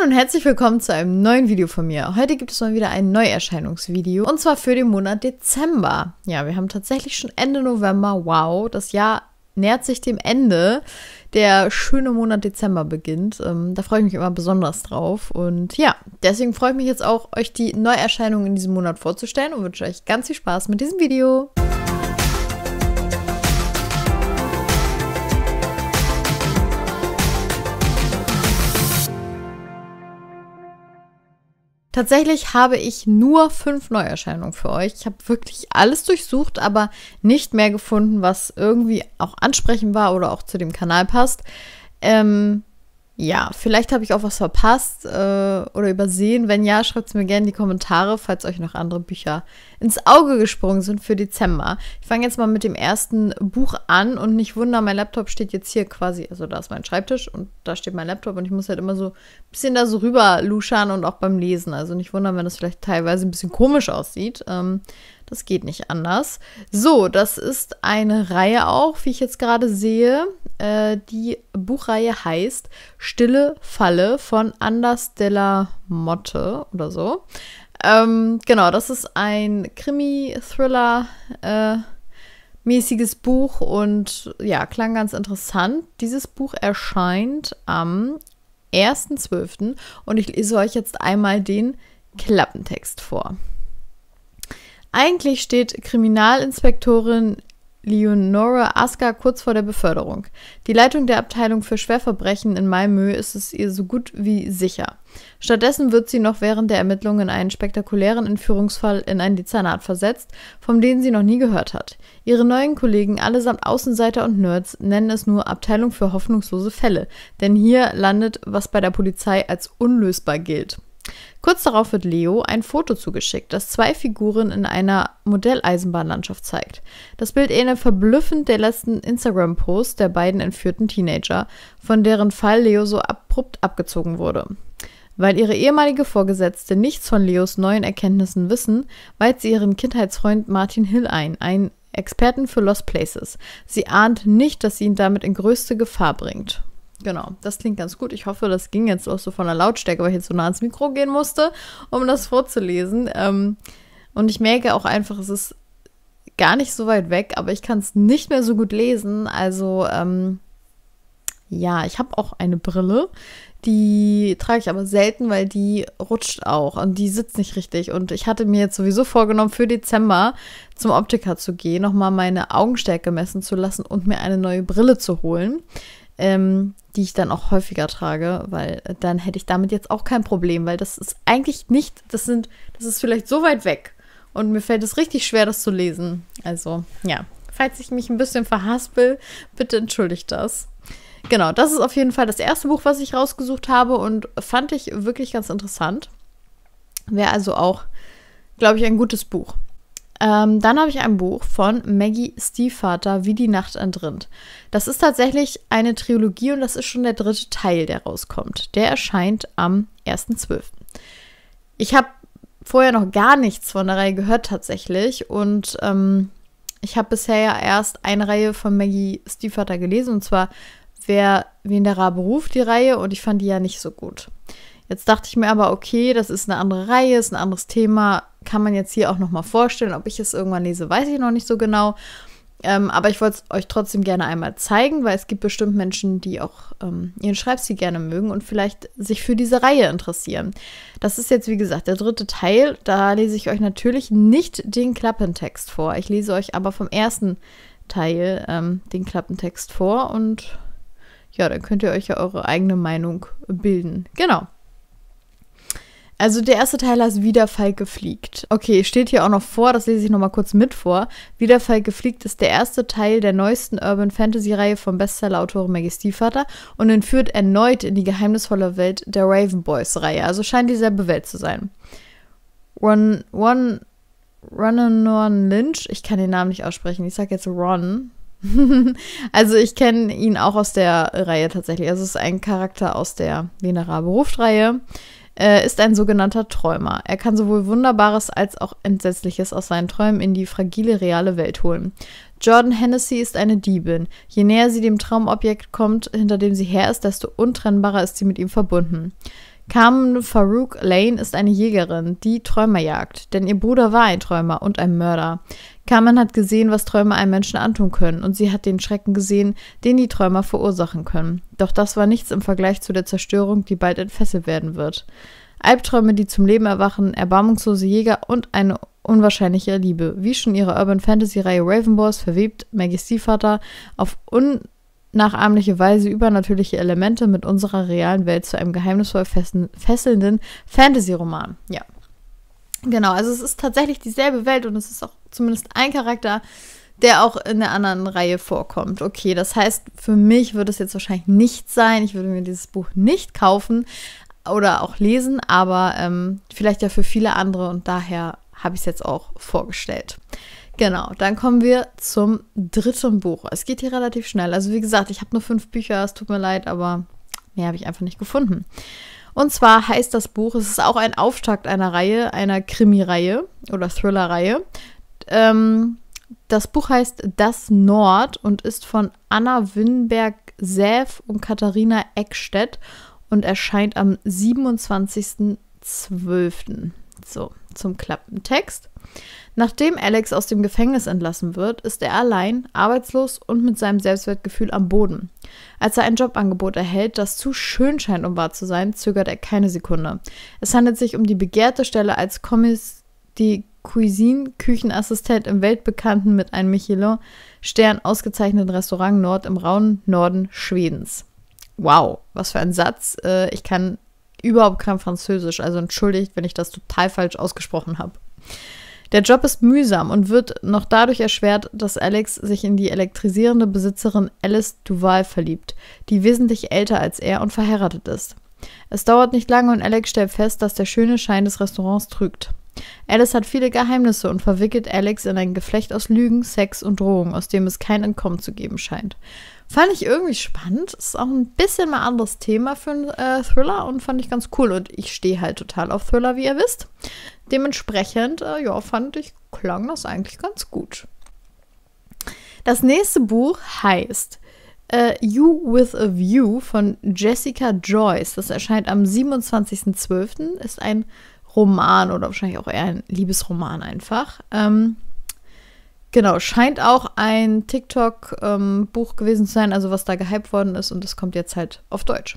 Hallo und herzlich willkommen zu einem neuen Video von mir. Heute gibt es mal wieder ein Neuerscheinungsvideo und zwar für den Monat Dezember. Ja, wir haben tatsächlich schon Ende November. Wow, das Jahr nähert sich dem Ende. Der schöne Monat Dezember beginnt. Ähm, da freue ich mich immer besonders drauf. Und ja, deswegen freue ich mich jetzt auch, euch die Neuerscheinungen in diesem Monat vorzustellen und wünsche euch ganz viel Spaß mit diesem Video. Tatsächlich habe ich nur fünf Neuerscheinungen für euch. Ich habe wirklich alles durchsucht, aber nicht mehr gefunden, was irgendwie auch ansprechend war oder auch zu dem Kanal passt. Ähm, ja, vielleicht habe ich auch was verpasst äh, oder übersehen. Wenn ja, schreibt es mir gerne in die Kommentare, falls euch noch andere Bücher ins Auge gesprungen sind für Dezember. Ich fange jetzt mal mit dem ersten Buch an und nicht wundern, mein Laptop steht jetzt hier quasi, also da ist mein Schreibtisch und da steht mein Laptop und ich muss halt immer so ein bisschen da so rüber luschern und auch beim Lesen. Also nicht wundern, wenn das vielleicht teilweise ein bisschen komisch aussieht. Ähm, das geht nicht anders. So, das ist eine Reihe auch, wie ich jetzt gerade sehe. Äh, die Buchreihe heißt Stille Falle von Anders della Motte oder so. Ähm, genau, das ist ein Krimi-Thriller. Äh, mäßiges Buch und ja, klang ganz interessant. Dieses Buch erscheint am 1.12. und ich lese euch jetzt einmal den Klappentext vor. Eigentlich steht Kriminalinspektorin Leonora Aska kurz vor der Beförderung. Die Leitung der Abteilung für Schwerverbrechen in Malmö ist es ihr so gut wie sicher. Stattdessen wird sie noch während der Ermittlungen in einen spektakulären Entführungsfall in ein Dezernat versetzt, von dem sie noch nie gehört hat. Ihre neuen Kollegen, allesamt Außenseiter und Nerds, nennen es nur Abteilung für hoffnungslose Fälle, denn hier landet, was bei der Polizei als unlösbar gilt. Kurz darauf wird Leo ein Foto zugeschickt, das zwei Figuren in einer Modelleisenbahnlandschaft zeigt. Das Bild ähnelt verblüffend der letzten Instagram-Post der beiden entführten Teenager, von deren Fall Leo so abrupt abgezogen wurde. Weil ihre ehemalige Vorgesetzte nichts von Leos neuen Erkenntnissen wissen, weiht sie ihren Kindheitsfreund Martin Hill ein, einen Experten für Lost Places. Sie ahnt nicht, dass sie ihn damit in größte Gefahr bringt. Genau, das klingt ganz gut. Ich hoffe, das ging jetzt auch so von der Lautstärke, weil ich jetzt so nah ans Mikro gehen musste, um das vorzulesen. Ähm, und ich merke auch einfach, es ist gar nicht so weit weg, aber ich kann es nicht mehr so gut lesen. Also ähm, ja, ich habe auch eine Brille. Die trage ich aber selten, weil die rutscht auch und die sitzt nicht richtig. Und ich hatte mir jetzt sowieso vorgenommen, für Dezember zum Optiker zu gehen, nochmal meine Augenstärke messen zu lassen und mir eine neue Brille zu holen ähm, die ich dann auch häufiger trage, weil äh, dann hätte ich damit jetzt auch kein Problem, weil das ist eigentlich nicht, das sind, das ist vielleicht so weit weg und mir fällt es richtig schwer, das zu lesen. Also ja, falls ich mich ein bisschen verhaspel, bitte entschuldigt das. Genau, das ist auf jeden Fall das erste Buch, was ich rausgesucht habe und fand ich wirklich ganz interessant. Wäre also auch, glaube ich, ein gutes Buch. Ähm, dann habe ich ein Buch von Maggie Stiefvater, Wie die Nacht entrinnt. Das ist tatsächlich eine Trilogie und das ist schon der dritte Teil, der rauskommt. Der erscheint am 1.12. Ich habe vorher noch gar nichts von der Reihe gehört tatsächlich und ähm, ich habe bisher ja erst eine Reihe von Maggie Stiefvater gelesen und zwar Wer, wen der Rabe ruft, die Reihe und ich fand die ja nicht so gut. Jetzt dachte ich mir aber, okay, das ist eine andere Reihe, ist ein anderes Thema, kann man jetzt hier auch nochmal vorstellen. Ob ich es irgendwann lese, weiß ich noch nicht so genau. Ähm, aber ich wollte es euch trotzdem gerne einmal zeigen, weil es gibt bestimmt Menschen, die auch ähm, ihren Schreibstil gerne mögen und vielleicht sich für diese Reihe interessieren. Das ist jetzt, wie gesagt, der dritte Teil. Da lese ich euch natürlich nicht den Klappentext vor. Ich lese euch aber vom ersten Teil ähm, den Klappentext vor und ja, dann könnt ihr euch ja eure eigene Meinung bilden. Genau. Also der erste Teil heißt Wieder Falke fliegt. Okay, steht hier auch noch vor, das lese ich nochmal kurz mit vor. Wieder Falke fliegt ist der erste Teil der neuesten Urban Fantasy Reihe vom Bestsellerautoren Maggie Stiefvater und entführt erneut in die geheimnisvolle Welt der Raven Boys Reihe. Also scheint dieselbe Welt zu sein. Ron, Ron, Ronanon Lynch, ich kann den Namen nicht aussprechen, ich sag jetzt Ron. also ich kenne ihn auch aus der Reihe tatsächlich. Also es ist ein Charakter aus der Venera Beruft Reihe äh, ist ein sogenannter Träumer. Er kann sowohl Wunderbares als auch Entsetzliches aus seinen Träumen in die fragile reale Welt holen. Jordan Hennessy ist eine Diebin. Je näher sie dem Traumobjekt kommt, hinter dem sie her ist, desto untrennbarer ist sie mit ihm verbunden. Carmen Farouk Lane ist eine Jägerin, die Träumer jagt, denn ihr Bruder war ein Träumer und ein Mörder. Carmen hat gesehen, was Träume einem Menschen antun können, und sie hat den Schrecken gesehen, den die Träumer verursachen können. Doch das war nichts im Vergleich zu der Zerstörung, die bald entfesselt werden wird. Albträume, die zum Leben erwachen, erbarmungslose Jäger und eine unwahrscheinliche Liebe. Wie schon ihre Urban Fantasy-Reihe Ravenbourst verwebt Maggie Stiefvater auf unnachahmliche Weise übernatürliche Elemente mit unserer realen Welt zu einem geheimnisvoll fesselnden Fantasy-Roman. Ja, Genau, also es ist tatsächlich dieselbe Welt und es ist auch zumindest ein Charakter, der auch in der anderen Reihe vorkommt. Okay, das heißt, für mich würde es jetzt wahrscheinlich nicht sein. Ich würde mir dieses Buch nicht kaufen oder auch lesen, aber ähm, vielleicht ja für viele andere und daher habe ich es jetzt auch vorgestellt. Genau, dann kommen wir zum dritten Buch. Es geht hier relativ schnell. Also wie gesagt, ich habe nur fünf Bücher, es tut mir leid, aber mehr habe ich einfach nicht gefunden. Und zwar heißt das Buch, es ist auch ein Auftakt einer Reihe, einer Krimi-Reihe oder Thriller-Reihe. Ähm, das Buch heißt Das Nord und ist von Anna Winberg-Säf und Katharina Eckstedt und erscheint am 27.12. So, zum Klappentext. Nachdem Alex aus dem Gefängnis entlassen wird, ist er allein, arbeitslos und mit seinem Selbstwertgefühl am Boden. Als er ein Jobangebot erhält, das zu schön scheint, um wahr zu sein, zögert er keine Sekunde. Es handelt sich um die begehrte Stelle als Kommis die Cuisine Küchenassistent im weltbekannten mit einem Michelin Stern ausgezeichneten Restaurant Nord im rauen Norden Schwedens. Wow, was für ein Satz. Äh, ich kann überhaupt kein Französisch, also entschuldigt, wenn ich das total falsch ausgesprochen habe. Der Job ist mühsam und wird noch dadurch erschwert, dass Alex sich in die elektrisierende Besitzerin Alice Duval verliebt, die wesentlich älter als er und verheiratet ist. Es dauert nicht lange und Alex stellt fest, dass der schöne Schein des Restaurants trügt. Alice hat viele Geheimnisse und verwickelt Alex in ein Geflecht aus Lügen, Sex und Drohungen, aus dem es kein Entkommen zu geben scheint. Fand ich irgendwie spannend. Ist auch ein bisschen mal anderes Thema für einen äh, Thriller und fand ich ganz cool. Und ich stehe halt total auf Thriller, wie ihr wisst. Dementsprechend, äh, ja, fand ich, klang das eigentlich ganz gut. Das nächste Buch heißt Uh, you with a View von Jessica Joyce. Das erscheint am 27.12. Ist ein Roman oder wahrscheinlich auch eher ein Liebesroman einfach. Ähm, genau, scheint auch ein TikTok-Buch ähm, gewesen zu sein, also was da gehypt worden ist und das kommt jetzt halt auf Deutsch.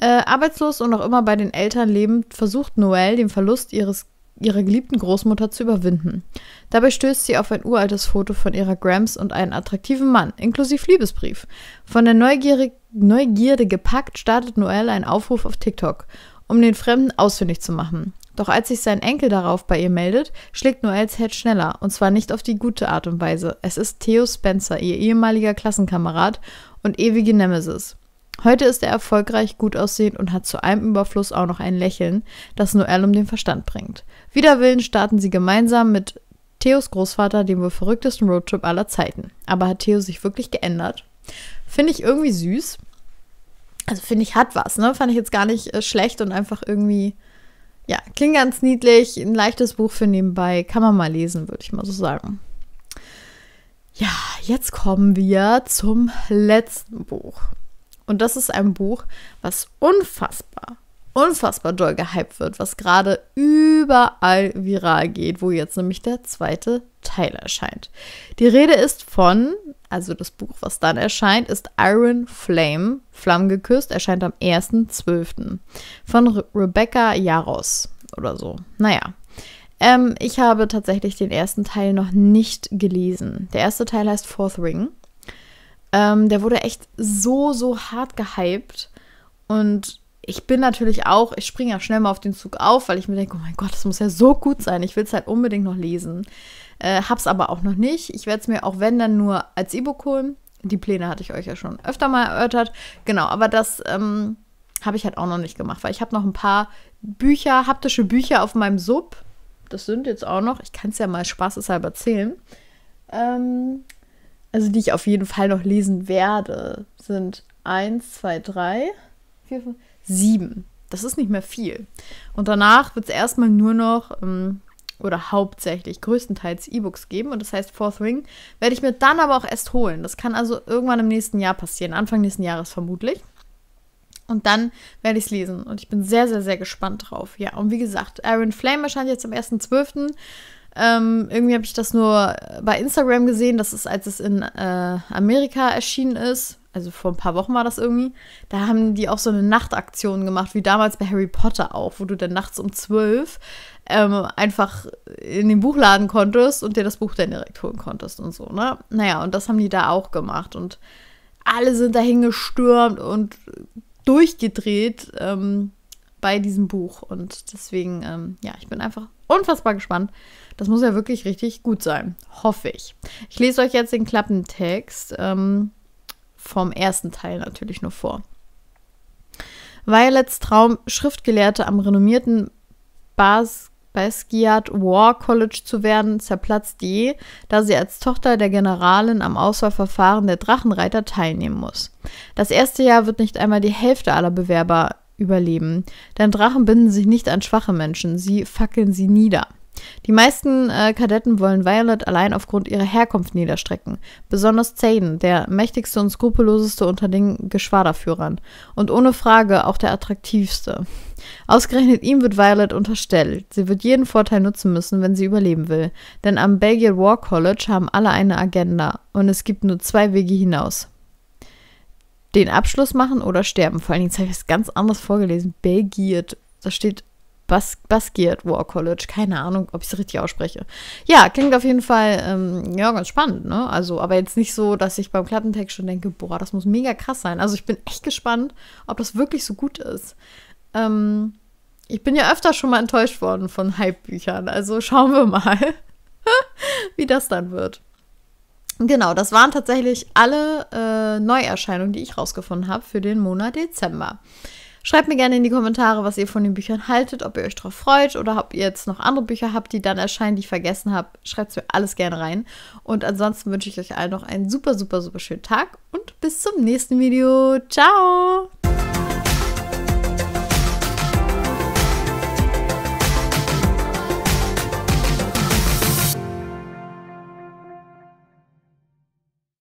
Äh, arbeitslos und noch immer bei den Eltern lebend, versucht Noel den Verlust ihres, ihrer geliebten Großmutter zu überwinden. Dabei stößt sie auf ein uraltes Foto von ihrer Grams und einen attraktiven Mann, inklusive Liebesbrief. Von der Neugierde, Neugierde gepackt, startet Noel einen Aufruf auf TikTok um den Fremden ausfindig zu machen. Doch als sich sein Enkel darauf bei ihr meldet, schlägt Noels Herz schneller, und zwar nicht auf die gute Art und Weise. Es ist Theo Spencer, ihr ehemaliger Klassenkamerad und ewige Nemesis. Heute ist er erfolgreich, gut aussehend und hat zu einem Überfluss auch noch ein Lächeln, das Noel um den Verstand bringt. Wider Willen starten sie gemeinsam mit Theos Großvater den wohl verrücktesten Roadtrip aller Zeiten. Aber hat Theo sich wirklich geändert? Finde ich irgendwie süß. Also finde ich, hat was, ne? Fand ich jetzt gar nicht äh, schlecht und einfach irgendwie, ja, klingt ganz niedlich. Ein leichtes Buch für nebenbei. Kann man mal lesen, würde ich mal so sagen. Ja, jetzt kommen wir zum letzten Buch. Und das ist ein Buch, was unfassbar, unfassbar doll gehypt wird, was gerade überall viral geht, wo jetzt nämlich der zweite Teil erscheint. Die Rede ist von, also das Buch, was dann erscheint, ist Iron Flame, Flammen geküsst, erscheint am 1.12. von Re Rebecca Jaros oder so. Naja. Ähm, ich habe tatsächlich den ersten Teil noch nicht gelesen. Der erste Teil heißt Fourth Ring. Ähm, der wurde echt so, so hart gehypt. Und ich bin natürlich auch, ich springe ja schnell mal auf den Zug auf, weil ich mir denke, oh mein Gott, das muss ja so gut sein. Ich will es halt unbedingt noch lesen. Äh, hab's aber auch noch nicht. Ich werde es mir auch, wenn, dann nur als E-Book holen. Die Pläne hatte ich euch ja schon öfter mal erörtert. Genau, aber das ähm, habe ich halt auch noch nicht gemacht, weil ich habe noch ein paar Bücher, haptische Bücher auf meinem Sub. Das sind jetzt auch noch, ich kann es ja mal spaßeshalber zählen. Ähm, also die ich auf jeden Fall noch lesen werde, sind 1, 2, 3, vier, fünf, sieben. Das ist nicht mehr viel. Und danach wird es erstmal nur noch ähm, oder hauptsächlich größtenteils E-Books geben. Und das heißt, Fourth Ring werde ich mir dann aber auch erst holen. Das kann also irgendwann im nächsten Jahr passieren, Anfang nächsten Jahres vermutlich. Und dann werde ich es lesen. Und ich bin sehr, sehr, sehr gespannt drauf. Ja, und wie gesagt, Iron Flame erscheint jetzt am 1.12. Ähm, irgendwie habe ich das nur bei Instagram gesehen, dass es, als es in äh, Amerika erschienen ist, also vor ein paar Wochen war das irgendwie, da haben die auch so eine Nachtaktion gemacht, wie damals bei Harry Potter auch, wo du dann nachts um zwölf ähm, einfach in den Buch laden konntest und dir das Buch dann direkt holen konntest und so, ne? Naja, und das haben die da auch gemacht und alle sind dahin gestürmt und durchgedreht ähm, bei diesem Buch und deswegen, ähm, ja, ich bin einfach unfassbar gespannt. Das muss ja wirklich richtig gut sein, hoffe ich. Ich lese euch jetzt den Klappentext. Ähm, vom ersten Teil natürlich nur vor. Violets Traum, Schriftgelehrte am renommierten Bas Basquiat War College zu werden, zerplatzt je, da sie als Tochter der Generalin am Auswahlverfahren der Drachenreiter teilnehmen muss. Das erste Jahr wird nicht einmal die Hälfte aller Bewerber überleben, denn Drachen binden sich nicht an schwache Menschen, sie fackeln sie nieder. Die meisten äh, Kadetten wollen Violet allein aufgrund ihrer Herkunft niederstrecken. Besonders Zayden, der mächtigste und skrupelloseste unter den Geschwaderführern. Und ohne Frage auch der attraktivste. Ausgerechnet ihm wird Violet unterstellt. Sie wird jeden Vorteil nutzen müssen, wenn sie überleben will. Denn am Belgian War College haben alle eine Agenda. Und es gibt nur zwei Wege hinaus den Abschluss machen oder sterben. Vor allen Dingen, habe ich es ganz anders vorgelesen. Belgiert. Da steht Bas Basquiat War College. Keine Ahnung, ob ich es richtig ausspreche. Ja, klingt auf jeden Fall ähm, ja, ganz spannend, ne? Also, aber jetzt nicht so, dass ich beim Klattentext schon denke, boah, das muss mega krass sein. Also ich bin echt gespannt, ob das wirklich so gut ist. Ähm, ich bin ja öfter schon mal enttäuscht worden von Hype-Büchern. Also schauen wir mal, wie das dann wird. Genau, das waren tatsächlich alle äh, Neuerscheinungen, die ich rausgefunden habe für den Monat Dezember. Schreibt mir gerne in die Kommentare, was ihr von den Büchern haltet, ob ihr euch drauf freut oder ob ihr jetzt noch andere Bücher habt, die dann erscheinen, die ich vergessen habe. Schreibt es mir alles gerne rein. Und ansonsten wünsche ich euch allen noch einen super, super, super schönen Tag und bis zum nächsten Video. Ciao!